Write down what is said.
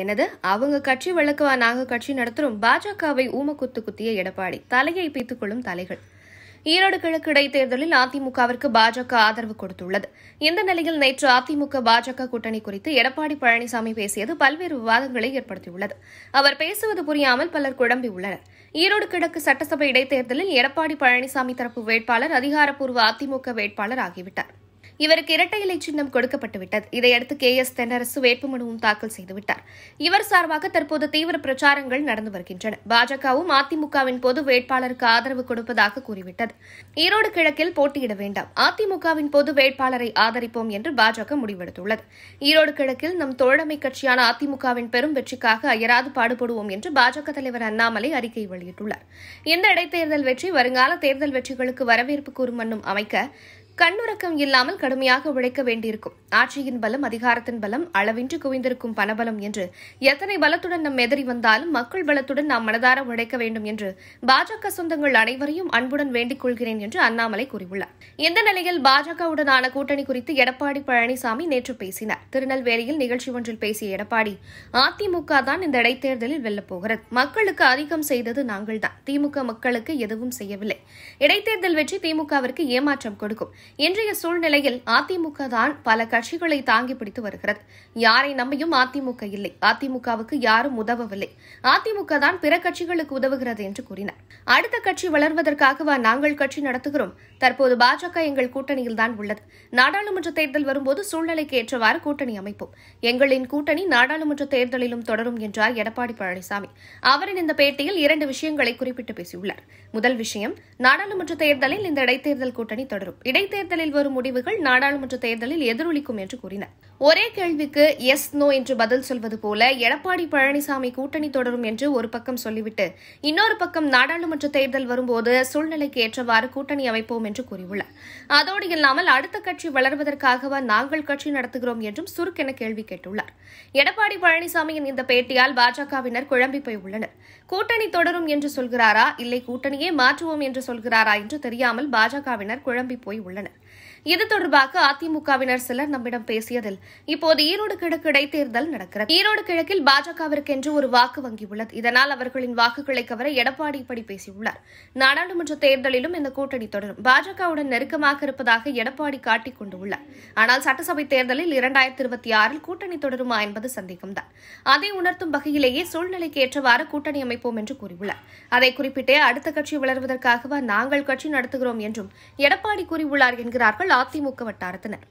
எனது அவங்க கட்சி விளக்குவா நாங்க கட்சி நடத்தும் பாஜகவை ஊமக்குத்து குத்திய எடப்பாடி தலையை கொள்ளும் தலைகள் ஈரோடு கிழக்கு இடைத்தேர்தலில் அதிமுகவிற்கு பாஜக ஆதரவு கொடுத்துள்ளது இந்த நிலையில் நேற்று அதிமுக பாஜக கூட்டணி குறித்து எடப்பாடி பழனிசாமி பேசியது பல்வேறு விவாதங்களை ஏற்படுத்தியுள்ளது அவர் பேசுவது புரியாமல் பலர் குழம்பியுள்ளனர் ஈரோடு கிழக்கு சட்டசபை இடைத்தேர்தலில் எடப்பாடி பழனிசாமி தரப்பு வேட்பாளர் அதிகாரப்பூர்வ அதிமுக வேட்பாளர் ஆகிவிட்டார் இவருக்கு இரட்டை இலை சின்னம் கொடுக்கப்பட்டுவிட்டது இதையடுத்து கே எஸ் தென்னரசு வேட்புமனுவும் தாக்கல் செய்துவிட்டார் இவர் சார்பாக தற்போது தீவிர பிரச்சாரங்கள் நடந்து வருகின்றன பாஜகவும் அதிமுகவின் பொது வேட்பாளருக்கு ஆதரவு கொடுப்பதாக கூறிவிட்டது ஈரோடு கிழக்கில் போட்டியிட வேண்டாம் அதிமுகவின் பொது வேட்பாளரை ஆதரிப்போம் என்று பாஜக முடிவெடுத்துள்ளது ஈரோடு கிழக்கில் நம் தோழமை கட்சியான அதிமுகவின் பெரும் வெற்றிக்காக அயராது பாடுபடுவோம் என்று பாஜக தலைவர் அண்ணாமலை அறிக்கை வெளியிட்டுள்ளார் இந்த இடைத்தேர்தல் வெற்றி வருங்கால தேர்தல் வெற்றிகளுக்கு வரவேற்பு கூறும் அமைக்க கண்ணுறக்கம் இல்லாமல் கடுமையாக உழைக்க வேண்டியிருக்கும் ஆட்சியின் பலம் அதிகாரத்தின் பலம் அளவின்றி குவிந்திருக்கும் பணபலம் என்று எத்தனை பலத்துடன் நம் எதிரி வந்தாலும் மக்கள் பலத்துடன் நாம் மனதார உழைக்க வேண்டும் என்று பாஜக சொந்தங்கள் அனைவரையும் அன்புடன் வேண்டிக் கொள்கிறேன் என்று அண்ணாமலை கூறியுள்ளார் இந்த நிலையில் பாஜகவுடனான கூட்டணி குறித்து எடப்பாடி பழனிசாமி நேற்று பேசினார் திருநெல்வேலியில் நிகழ்ச்சி ஒன்றில் பேசிய எடப்பாடி அதிமுக தான் இந்த இடைத்தேர்தலில் வெல்லப்போகிறது மக்களுக்கு அதிகம் செய்தது நாங்கள்தான் திமுக மக்களுக்கு எதுவும் செய்யவில்லை இடைத்தேர்தல் வெற்றி திமுகவிற்கு ஏமாற்றம் கொடுக்கும் இன்றைய சூழ்நிலையில் அதிமுக தான் பல கட்சிகளை தாங்கி பிடித்து வருகிறது யாரை நம்பியும் அதிமுக இல்லை அதிமுகவுக்கு யாரும் உதவவில்லை அதிமுக தான் பிற கட்சிகளுக்கு உதவுகிறது என்று கூறினார் அடுத்த கட்சி வளர்வதற்காகவா நாங்கள் கட்சி நடத்துகிறோம் தற்போது பாஜக எங்கள் கூட்டணியில் தான் உள்ளது நாடாளுமன்ற தேர்தல் வரும்போது சூழ்நிலைக்கு ஏற்றவாறு கூட்டணி அமைப்போம் எங்களின் கூட்டணி நாடாளுமன்ற தேர்தலிலும் தொடரும் என்றார் எடப்பாடி பழனிசாமி அவரின் இந்த பேட்டியில் இரண்டு விஷயங்களை குறிப்பிட்டு பேசியுள்ளார் முதல் விஷயம் நாடாளுமன்ற தேர்தலில் இந்த இடைத்தேர்தல் கூட்டணி தொடரும் இடைத்தேர்தல் இடைத்தேர்தலில் வரும் முடிவுகள் நாடாளுமன்ற தேர்தலில் எதிரொலிக்கும் என்று கூறினார் ஒரே கேள்விக்கு எஸ் நோ என்று பதில் சொல்வது போல எடப்பாடி பழனிசாமி கூட்டணி தொடரும் என்று ஒரு பக்கம் சொல்லிவிட்டு இன்னொரு பக்கம் நாடாளுமன்ற தேர்தல் வரும்போது சூழ்நிலைக்கு ஏற்றவாறு கூட்டணி அமைப்போம் என்று கூறியுள்ளார் அதோடு இல்லாமல் அடுத்த கட்சி வளர்வதற்காகவா நாங்கள் கட்சி நடத்துகிறோம் என்றும் சுருக்கென கேள்வி கேட்டுள்ளார் எடப்பாடி பழனிசாமியின் இந்த பேட்டியால் பாஜகவினர் குழம்பி போய் உள்ளனர் கூட்டணி தொடரும் என்று சொல்கிறாரா இல்லை கூட்டணியே மாற்றுவோம் என்று சொல்கிறாரா என்று தெரியாமல் பாஜகவினர் குழம்பி போய் உள்ளனர் வருகின்றன இது தொடர்பாக அதிமுகவினர் சிலர் நம்மிடம் பேசியதில் இப்போது ஈரோடு கிழக்கு இடைத்தேர்தல் நடக்கிறது ஈரோடு கிழக்கில் பாஜகவிற்கென்று ஒரு வாக்கு வங்கி உள்ளது இதனால் அவர்களின் வாக்குகளை கவர எடப்பாடி இப்படி பேசியுள்ளார் நாடாளுமன்ற தேர்தலிலும் இந்த கூட்டணி தொடரும் பாஜகவுடன் நெருக்கமாக இருப்பதாக எடப்பாடி காட்டிக் கொண்டுள்ளார் ஆனால் சட்டசபை தேர்தலில் இரண்டாயிரத்தி இருபத்தி ஆறில் கூட்டணி தொடருமா என்பது சந்தேகம்தான் அதை உணர்த்தும் வகையிலேயே சூழ்நிலைக்கு ஏற்றவாறு கூட்டணி அமைப்போம் என்று கூறியுள்ளார் அதை குறிப்பிட்டே அடுத்த கட்சி வளர்வதற்காகவா நாங்கள் கட்சி நடத்துகிறோம் என்றும் எடப்பாடி கூறியுள்ளார் என்கிறார்கள் அதிமுக வட்டாரத்தினர்